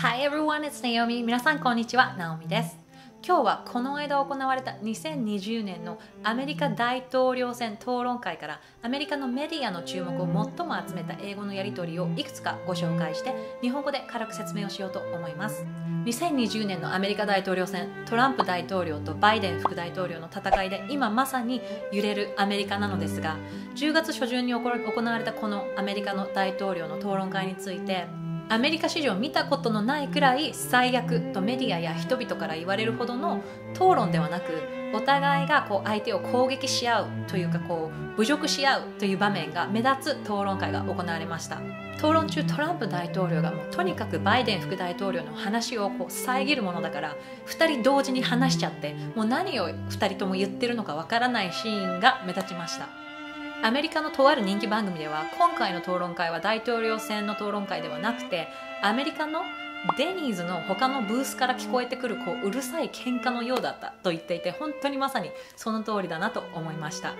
Hi everyone, it's Naomi. 皆さんこんにちは、ナオミです。今日はこの間行われた2020年のアメリカ大統領選討論会からアメリカのメディアの注目を最も集めた英語のやり取りをいくつかご紹介して日本語で軽く説明をしようと思います2020年のアメリカ大統領選トランプ大統領とバイデン副大統領の戦いで今まさに揺れるアメリカなのですが10月初旬に行われたこのアメリカの大統領の討論会についてアメリカ史上見たことのないくらい最悪とメディアや人々から言われるほどの討論ではなくお互いがこう相手を攻撃し合うというかこう侮辱し合うという場面が目立つ討論会が行われました討論中トランプ大統領がもうとにかくバイデン副大統領の話をこう遮るものだから2人同時に話しちゃってもう何を2人とも言ってるのかわからないシーンが目立ちましたアメリカのとある人気番組では今回の討論会は大統領選の討論会ではなくてアメリカのデニーズの他のブースから聞こえてくるこううるさい喧嘩のようだったと言っていて本当にまさにその通りだなと思いました。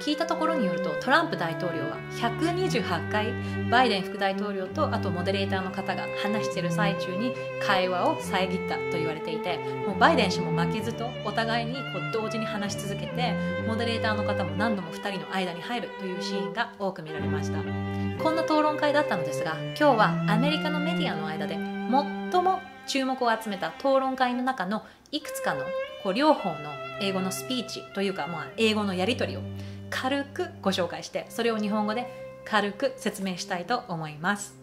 聞いたところによるとトランプ大統領は128回バイデン副大統領とあとモデレーターの方が話してる最中に会話を遮ったと言われていてもうバイデン氏も負けずとお互いにこう同時に話し続けてモデレーターの方も何度も2人の間に入るというシーンが多く見られましたこんな討論会だったのですが今日はアメリカのメディアの間で最も注目を集めた討論会の中のいくつかのこう両方の英語のスピーチというか、まあ、英語のやり取りを軽くご紹介してそれを日本語で軽く説明したいと思います。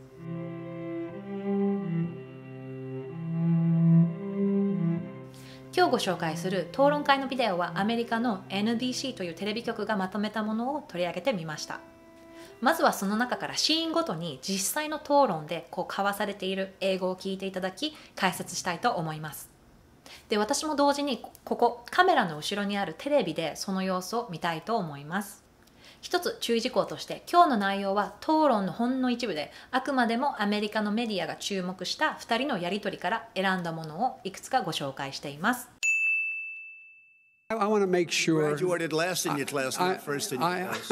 今日ご紹介する討論会のビデオはアメリカの NBC というテレビ局がまとめたものを取り上げてみましたまずはその中からシーンごとに実際の討論でこう交わされている英語を聞いていただき解説したいと思いますで私も同時にここカメラの後ろにあるテレビでその様子を見たいと思います一つ注意事項として今日の内容は討論のほんの一部であくまでもアメリカのメディアが注目した2人のやり取りから選んだものをいくつかご紹介しています I want to make sure. You graduated last in your class, not first in your I, class.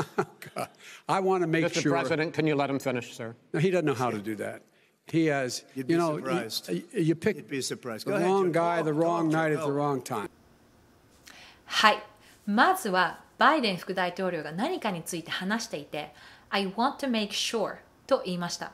I, I want to make Mr. sure. Mr. President, can you let him finish, sir? No, he doesn't know how to do that. He has, You'd you know, you, you picked the wrong guy, the wrong night at the wrong time. はい。まずは、バイデン副大統領が何かについて話していて、I want to make sure と言いました。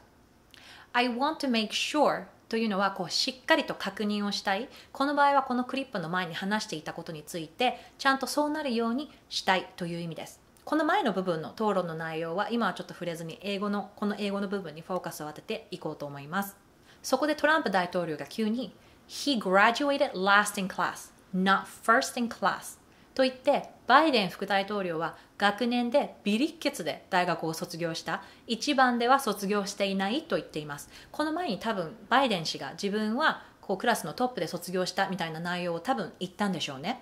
I want to make sure というのはこうしっかりと確認をしたいこの場合はこのクリップの前に話していたことについてちゃんとそうなるようにしたいという意味ですこの前の部分の討論の内容は今はちょっと触れずに英語のこの英語の部分にフォーカスを当てていこうと思いますそこでトランプ大統領が急に He graduated last in class not first in class と言ってバイデン副大統領は学年で微力血で大学を卒業した1番では卒業していないと言っていますこの前に多分バイデン氏が自分はこうクラスのトップで卒業したみたいな内容を多分言ったんでしょうね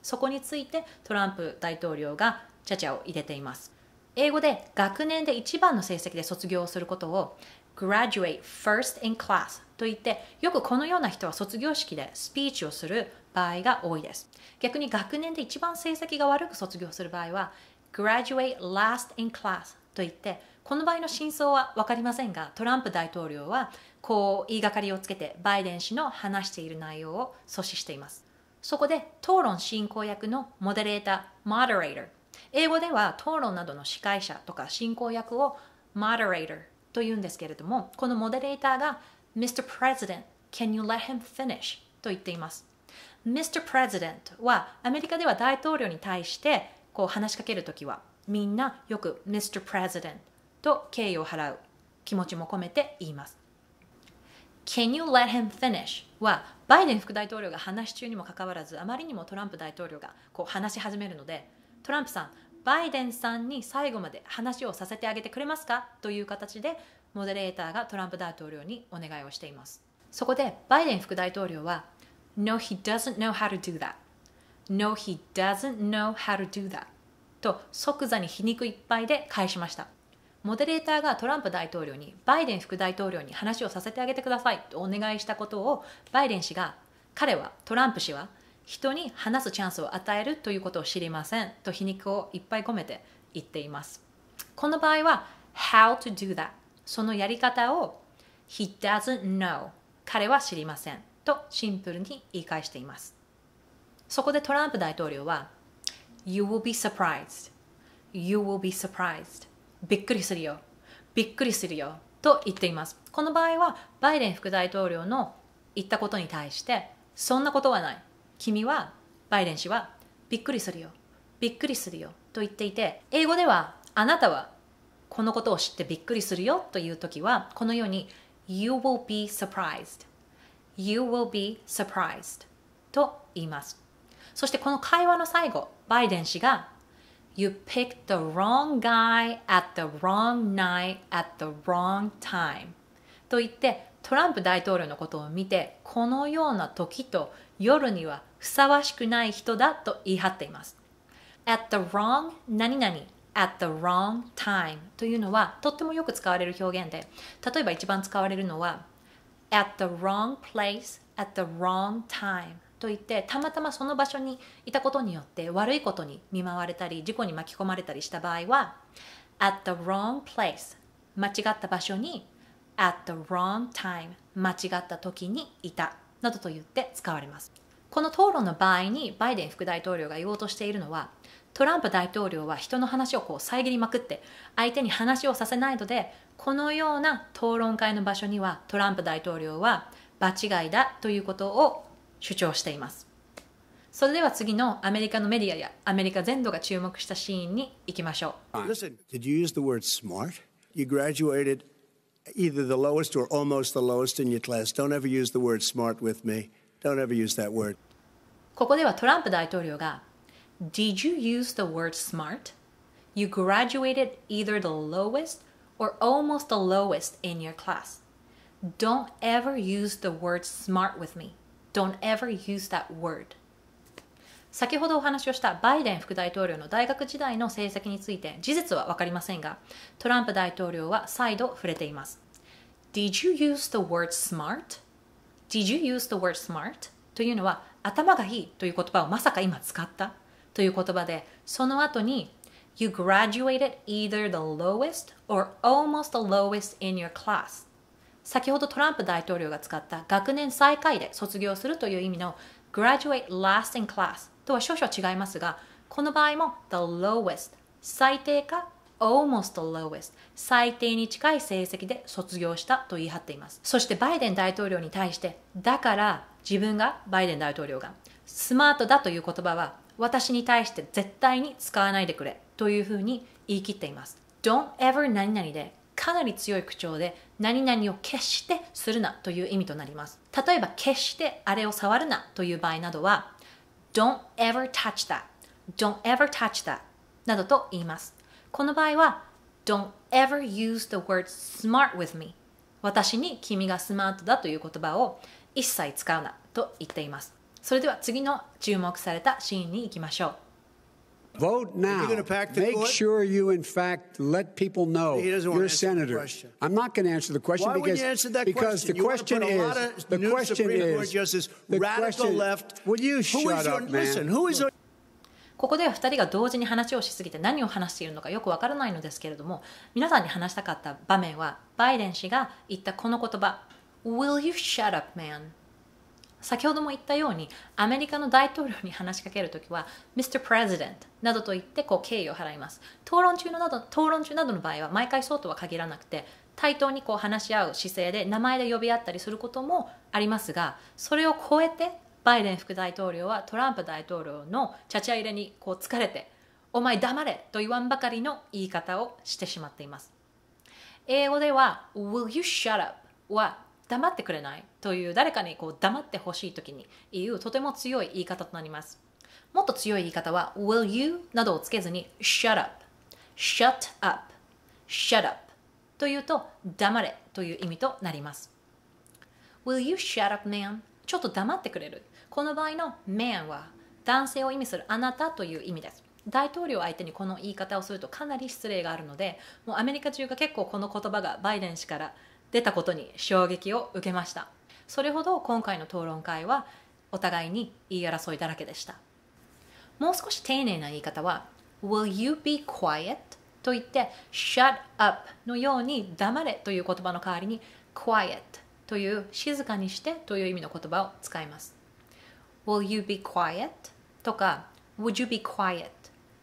そこについてトランプ大統領がチャチャを入れています英語で学年で一番の成績で卒業することを graduate first in class と言ってよくこのような人は卒業式でスピーチをする場合が多いです逆に学年で一番成績が悪く卒業する場合は graduate last in class と言ってこの場合の真相は分かりませんがトランプ大統領はこう言いがかりをつけてバイデン氏の話している内容を阻止していますそこで討論進行役のモデレーターモデレーター英語では討論などの司会者とか進行役を moderator というんですけれどもこのモデレーターが Mr. President, can you let him finish? と言っています Mr. President はアメリカでは大統領に対してこう話しかけるときはみんなよく Mr. President と敬意を払う気持ちも込めて言います Can you let him finish? はバイデン副大統領が話し中にもかかわらずあまりにもトランプ大統領がこう話し始めるのでトランプさんバイデンさんに最後まで話をさせてあげてくれますかという形でモデレーターがトランプ大統領にお願いをしていますそこでバイデン副大統領は No, he doesn't know how to do that No, he doesn't know how to do that と即座に皮肉いっぱいで返しましたモデレーターがトランプ大統領にバイデン副大統領に話をさせてあげてくださいとお願いしたことをバイデン氏が彼はトランプ氏は人に話すチャンスを与えるということを知りませんと皮肉をいっぱい込めて言っていますこの場合は how to do that そのやり方を he doesn't know 彼は知りませんとシンプルに言い返していますそこでトランプ大統領は You will be surprised You will be surprised びっくりするよびっくりするよと言っていますこの場合はバイデン副大統領の言ったことに対してそんなことはない君はバイデン氏はびっくりするよびっくりするよと言っていて英語ではあなたはこのことを知ってびっくりするよという時はこのように You will be surprised You will be surprised と言いますそしてこの会話の最後バイデン氏が You picked the wrong guy at the wrong night at the wrong time と言ってトランプ大統領のことを見てこのような時と夜にはふさわしくない人だと言い張っています。at the wrong 何々 at the wrong time というのはとってもよく使われる表現で例えば一番使われるのは at the wrong place at the wrong time といってたまたまその場所にいたことによって悪いことに見舞われたり事故に巻き込まれたりした場合は at the wrong place 間違った場所に at the wrong time 間違った時にいたなどと言って使われますこの討論の場合にバイデン副大統領が言おうとしているのはトランプ大統領は人の話をこう遮りまくって相手に話をさせないのでこのような討論会の場所にはトランプ大統領は場違いだということを主張していますそれでは次のアメリカのメディアやアメリカ全土が注目したシーンに行きましょう。Listen, either the lowest or almost the lowest in your class. Don't ever use the word smart with me. Don't ever use that word. ここではトランプ大統領が Did you use the word smart? You graduated either the lowest or almost the lowest in your class. Don't ever use the word smart with me. Don't ever use that word. 先ほどお話をしたバイデン副大統領の大学時代の成績について事実は分かりませんがトランプ大統領は再度触れています Did you use the word smart? Did you use the word smart? というのは頭がいいという言葉をまさか今使ったという言葉でその後に You graduated either the lowest or almost the lowest in your class 先ほどトランプ大統領が使った学年最下位で卒業するという意味の graduate last in class とは少々違いますがこの場合も the lowest 最低か almost lowest 最低に近い成績で卒業したと言い張っていますそしてバイデン大統領に対してだから自分がバイデン大統領がスマートだという言葉は私に対して絶対に使わないでくれというふうに言い切っています Don't ever 何々でかなり強い口調で何々を決してするなという意味となります例えば決してあれを触るなという場合などは don't ever touch that don't ever touch that などと言いますこの場合は don't ever use the word smart with me 私に君がスマートだという言葉を一切使うなと言っていますそれでは次の注目されたシーンに行きましょう Vote now. Make sure you, in fact, let people know you're a senator. I'm not going to answer the question Why because, answer that because question? the you question is the question Supreme is t justice, the radical question, left. Will you shut up, man? Listen, who is ここでは2人が同時に話をしすぎて何を話しているのかよくわからないのですけれども皆さんに話したかった場面はバイデン氏が言ったこの言葉 Will you shut up man? 先ほども言ったようにアメリカの大統領に話しかけるときは Mr. President などと言ってこう敬意を払います討論中のなど討論中などの場合は毎回そうとは限らなくて対等にこう話し合う姿勢で名前で呼び合ったりすることもありますがそれを超えてバイデン副大統領はトランプ大統領のちゃちゃ入れにこう疲れて「お前黙れ」と言わんばかりの言い方をしてしまっています英語では「Will you shut up?」は「黙ってくれない」という誰かにこう黙ってほしい時に言うとても強い言い方となりますもっと強い言い方は will you などをつけずに shut up shut up shut up というと黙れという意味となります will you shut up man ちょっと黙ってくれるこの場合の man は男性を意味するあなたという意味です大統領相手にこの言い方をするとかなり失礼があるのでもうアメリカ中が結構この言葉がバイデン氏から出たことに衝撃を受けましたそれほど今回の討論会はお互いに言い争いだらけでしたもう少し丁寧な言い方は Will you be quiet? と言って Shut up のように黙れという言葉の代わりに Quiet という静かにしてという意味の言葉を使います Will you be quiet? とか Would you be quiet?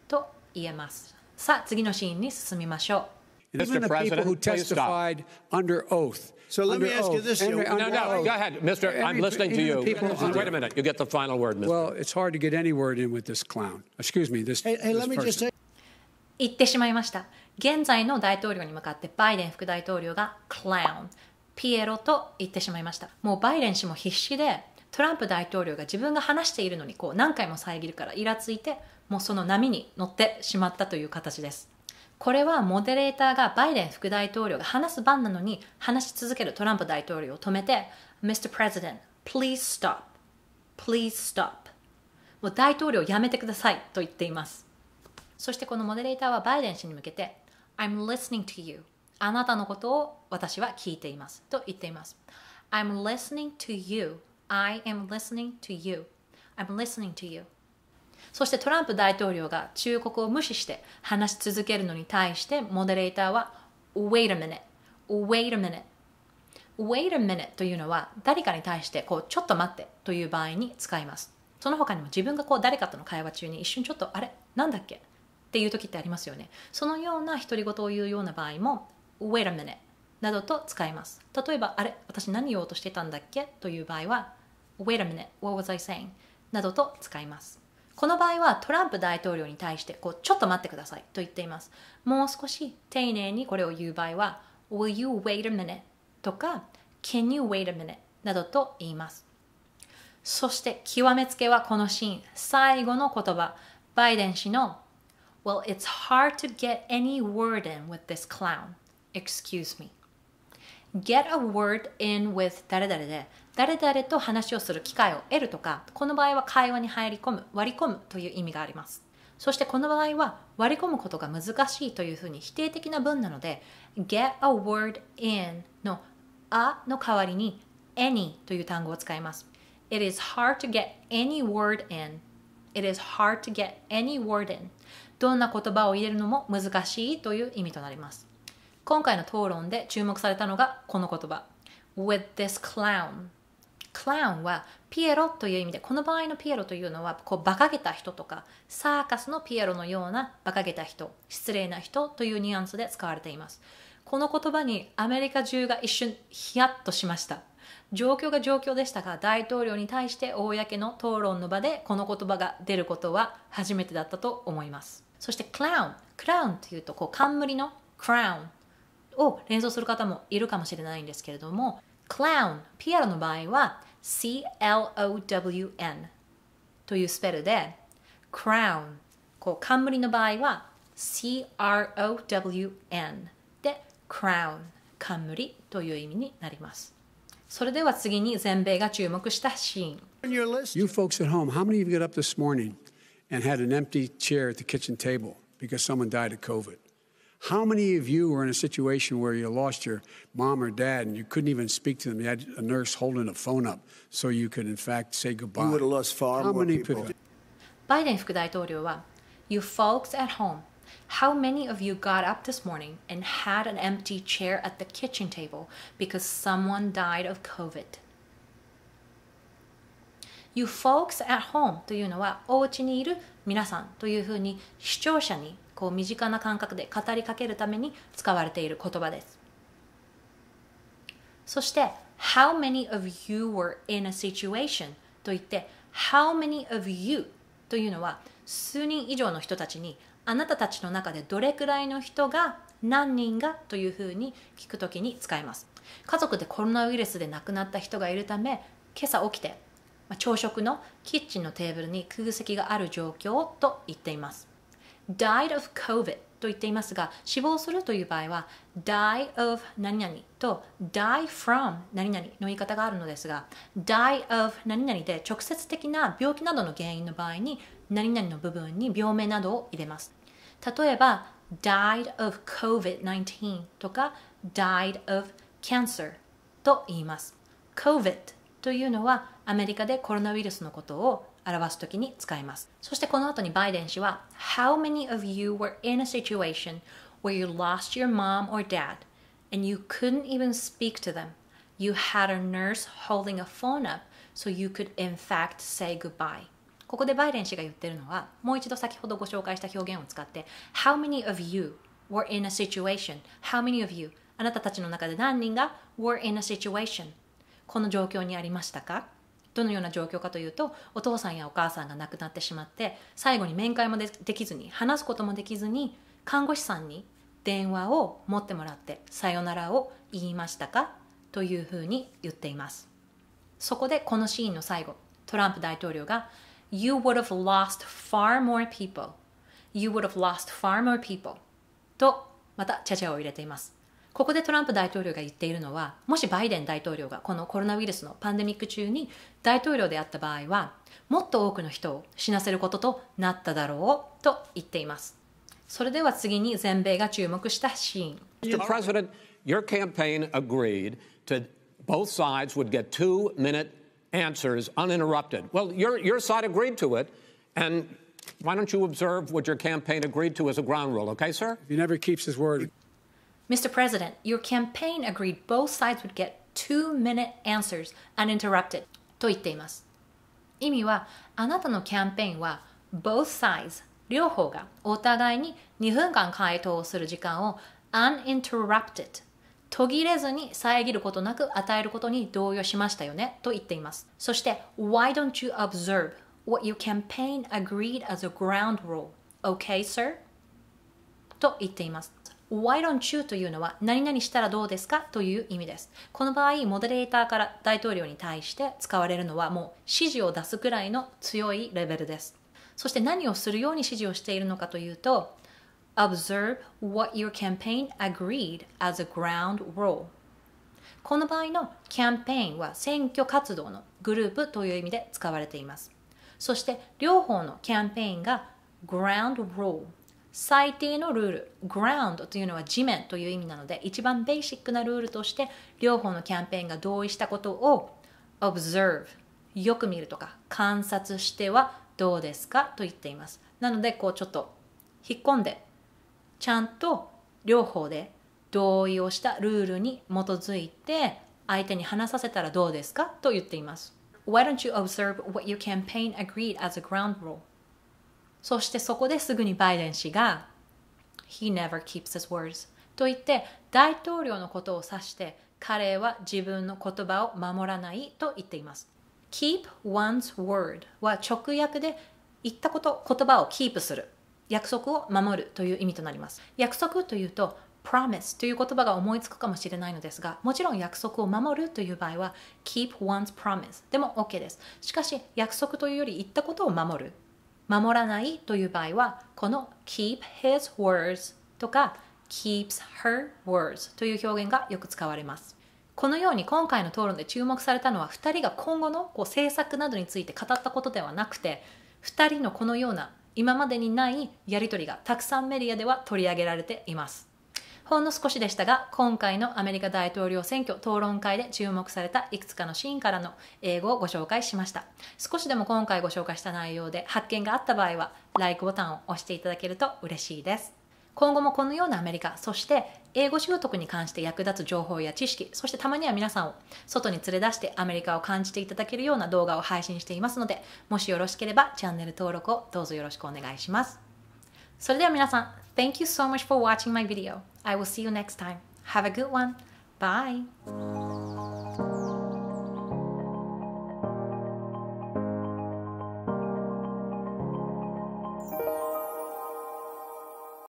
と言えますさあ次のシーンに進みましょう Even the President, people who testified under oath. So let under me ask oath, you this. Under, no, under no, oath. go ahead, Mister. Any, I'm listening to you. Wait a minute. You get the final word, Mister. Well, it's hard to get any word in with this clown. Excuse me. This. Hey, hey this let me person. just say. 言ってしまいました。現在の大統領に向かってバイデン副大統領が clown、ピエロと言ってしまいました。もうバイデン氏も必死でトランプ大統領が自分が話しているのにこう何回も遮るからイラついてもうその波に乗ってしまったという形です。これはモデレーターがバイデン副大統領が話す番なのに話し続けるトランプ大統領を止めて Mr. President, please stop. Please stop. もう大統領やめてくださいと言っています。そしてこのモデレーターはバイデン氏に向けて I'm listening to you. あなたのことを私は聞いていますと言っています。I'm listening to you. I am listening to you. I'm listening to you. そしてトランプ大統領が忠告を無視して話し続けるのに対してモデレーターは Wait a minute, wait a minute, wait a minute というのは誰かに対してこうちょっと待ってという場合に使います。その他にも自分がこう誰かとの会話中に一瞬ちょっとあれなんだっけっていう時ってありますよね。そのような独り言を言うような場合も Wait a minute などと使います。例えばあれ私何言おうとしてたんだっけという場合は Wait a minute, what was I saying? などと使います。この場合はトランプ大統領に対してこうちょっと待ってくださいと言っていますもう少し丁寧にこれを言う場合は Will you wait a minute? とか Can you wait a minute? などと言いますそして極めつけはこのシーン最後の言葉バイデン氏の Well, it's hard to get any word in with this clown. Excuse me. Get a word in with 誰々で誰々と話をする機会を得るとかこの場合は会話に入り込む割り込むという意味がありますそしてこの場合は割り込むことが難しいというふうに否定的な文なので get a word in のあの代わりに any という単語を使います It is hard to get any word in It is hard to get any word in どんな言葉を入れるのも難しいという意味となります今回の討論で注目されたのがこの言葉 With this clown クラウンはピエロという意味でこの場合のピエロというのはこう馬鹿げた人とかサーカスのピエロのような馬鹿げた人失礼な人というニュアンスで使われていますこの言葉にアメリカ中が一瞬ヒヤッとしました状況が状況でしたが大統領に対して公の討論の場でこの言葉が出ることは初めてだったと思いますそしてクラウンクラウンというとこう冠のクラウンを連想する方もいるかもしれないんですけれども clown ピアノの場合は clown というスペルで crown こう冠の場合は crown で crown 冠という意味になりますそれでは次に全米が注目したシーン You folks at home, how many of you got up this morning and had an empty chair at the kitchen table because someone died of COVID? How many of you were in a situation where you lost your mom or dad and you couldn't even speak to them? You had a nurse holding a phone up so you could, in fact, say goodbye. You would have lost far How more many people. people? Biden 副大統領は You folks at home, how many of you got up this morning and had an empty chair at the kitchen table because someone died of COVID? You folks at home というのはお家にいる皆さんというふうに視聴者にこう身近な感覚で語りかけるために使われている言葉ですそして How many of you were in a situation といって How many of you というのは数人以上の人たちにあなたたちの中でどれくらいの人が何人がというふうに聞くときに使います家族でコロナウイルスで亡くなった人がいるため今朝起きてまあ、朝食のキッチンのテーブルに空席がある状況と言っています。died of COVID と言っていますが死亡するという場合は die of 何々と die from 何々の言い方があるのですが die of 何々で直接的な病気などの原因の場合に何々の部分に病名などを入れます例えば died of COVID-19 とか died of cancer と言います COVID というのはアメリカでコロナウイルスのことを表すときに使います。そしてこの後にバイデン氏は How many of you were in a situation where you lost your mom or dad and you couldn't even speak to them? You had a nurse holding a phone up so you could in fact say goodbye. ここでバイデン氏が言ってるのはもう一度先ほどご紹介した表現を使って How many of you were in a situation? How many of you? あなたたちの中で何人が were in a situation? この状況にありましたかどのような状況かというとお父さんやお母さんが亡くなってしまって最後に面会もできずに話すこともできずに看護師さんに電話を持ってもらって「さよなら」を言いましたかというふうに言っていますそこでこのシーンの最後トランプ大統領が「You would have lost far more people」「You would have lost far more people」とまたチャチャを入れていますここでトランプ大統領が言っているのはもしバイデン大統領がこのコロナウイルスのパンデミック中に大統領であった場合はもっと多くの人を死なせることとなっただろうと言っていますそれでは次に全米が注目したシーン Mr. President, your campaign agreed to both sides would get two minute answers uninterrupted. Well, your, your side agreed to it, and why don't you observe what your campaign agreed to as a ground rule, okay, sir? He never keeps his word. Mr. President, your campaign agreed both sides would get two minute answers uninterrupted と言っています。意味は、あなたのキャンペーンは both sides 両方がお互いに2分間回答をする時間を uninterrupted 途切れずに遮ることなく与えることに同意しましたよねと言っています。そして Why don't you observe what your campaign agreed as a ground rule? Okay, sir? と言っています。Why don't you というのは何々したらどうですかという意味です。この場合、モデレーターから大統領に対して使われるのはもう指示を出すくらいの強いレベルです。そして何をするように指示をしているのかというと、Observe what your campaign agreed as a ground rule. この場合のキャンペーンは選挙活動のグループという意味で使われています。そして両方のキャンペーンが ground rule 最低のルール ground というのは地面という意味なので一番ベーシックなルールとして両方のキャンペーンが同意したことを observe よく見るとか観察してはどうですかと言っていますなのでこうちょっと引っ込んでちゃんと両方で同意をしたルールに基づいて相手に話させたらどうですかと言っています Why don't you observe what your campaign agreed as a ground rule? そしてそこですぐにバイデン氏が He never keeps his words と言って大統領のことを指して彼は自分の言葉を守らないと言っています Keep one's word は直訳で言ったこと言葉をキープする約束を守るという意味となります約束というと promise という言葉が思いつくかもしれないのですがもちろん約束を守るという場合は keep one's promise でも OK ですしかし約束というより言ったことを守る守らないという場合は、この keep his words とか keeps her words という表現がよく使われます。このように今回の討論で注目されたのは2人が今後のこう政策などについて語ったことではなくて2人のこのような今までにないやり取りがたくさんメディアでは取り上げられています。ほんの少しでしたが、今回のアメリカ大統領選挙討論会で注目されたいくつかのシーンからの英語をご紹介しました。少しでも今回ご紹介した内容で発見があった場合は、LIKE ボタンを押していただけると嬉しいです。今後もこのようなアメリカ、そして英語習得に関して役立つ情報や知識、そしてたまには皆さんを外に連れ出してアメリカを感じていただけるような動画を配信していますので、もしよろしければチャンネル登録をどうぞよろしくお願いします。それでは皆さん、Thank you so much for watching my video. I will see you next time. Have a good one. Bye.